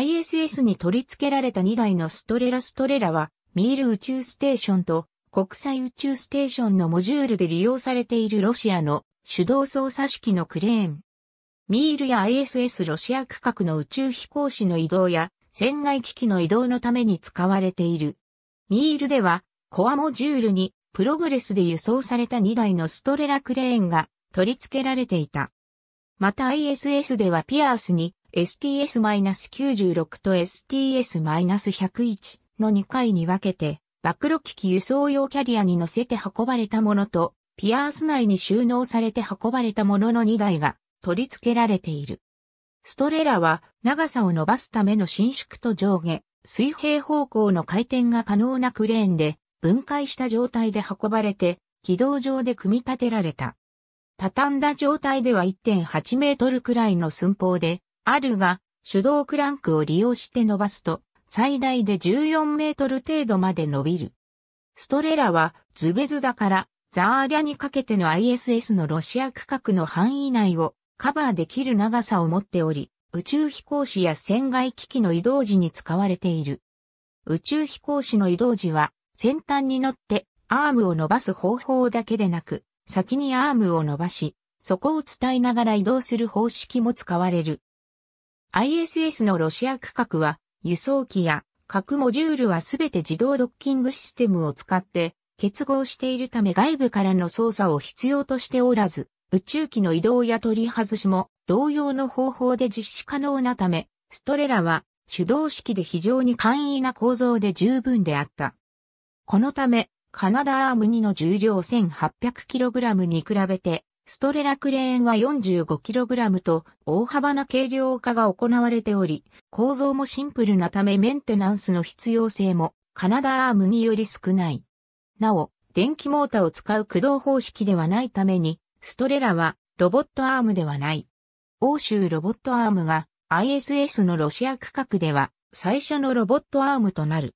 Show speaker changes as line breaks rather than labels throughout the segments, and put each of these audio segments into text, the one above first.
ISS に取り付けられた2台のストレラストレラは、ミール宇宙ステーションと国際宇宙ステーションのモジュールで利用されているロシアの手動操作式のクレーン。ミールや ISS ロシア区画の宇宙飛行士の移動や船外機器の移動のために使われている。ミールではコアモジュールにプログレスで輸送された2台のストレラクレーンが取り付けられていた。また ISS ではピアースに STS-96 と STS-101 の2回に分けて、暴露機器輸送用キャリアに乗せて運ばれたものと、ピアース内に収納されて運ばれたものの2台が取り付けられている。ストレラは長さを伸ばすための伸縮と上下、水平方向の回転が可能なクレーンで分解した状態で運ばれて軌道上で組み立てられた。畳んだ状態では1.8メートルくらいの寸法であるが、手動クランクを利用して伸ばすと、最大で14メートル程度まで伸びる。ストレラは、ズベズダからザーリャにかけての ISS のロシア区画の範囲内をカバーできる長さを持っており、宇宙飛行士や船外機器の移動時に使われている。宇宙飛行士の移動時は、先端に乗ってアームを伸ばす方法だけでなく、先にアームを伸ばし、そこを伝えながら移動する方式も使われる。ISS のロシア区画は、輸送機や核モジュールはすべて自動ドッキングシステムを使って結合しているため外部からの操作を必要としておらず、宇宙機の移動や取り外しも同様の方法で実施可能なため、ストレラは手動式で非常に簡易な構造で十分であった。このため、カナダアーム2の重量 1800kg に比べてストレラクレーンは 45kg と大幅な軽量化が行われており、構造もシンプルなためメンテナンスの必要性もカナダアームにより少ない。なお、電気モーターを使う駆動方式ではないために、ストレラはロボットアームではない。欧州ロボットアームが ISS のロシア区画では最初のロボットアームとなる。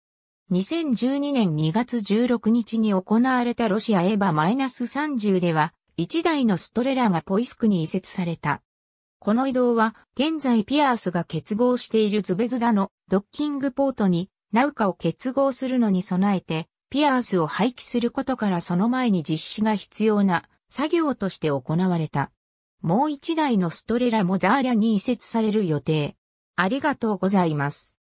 2012年2月16日に行われたロシアエヴァ -30 では1台のストレラがポイスクに移設された。この移動は、現在ピアースが結合しているズベズダのドッキングポートに、ナウカを結合するのに備えて、ピアースを廃棄することからその前に実施が必要な作業として行われた。もう一台のストレラもザーリャに移設される予定。ありがとうございます。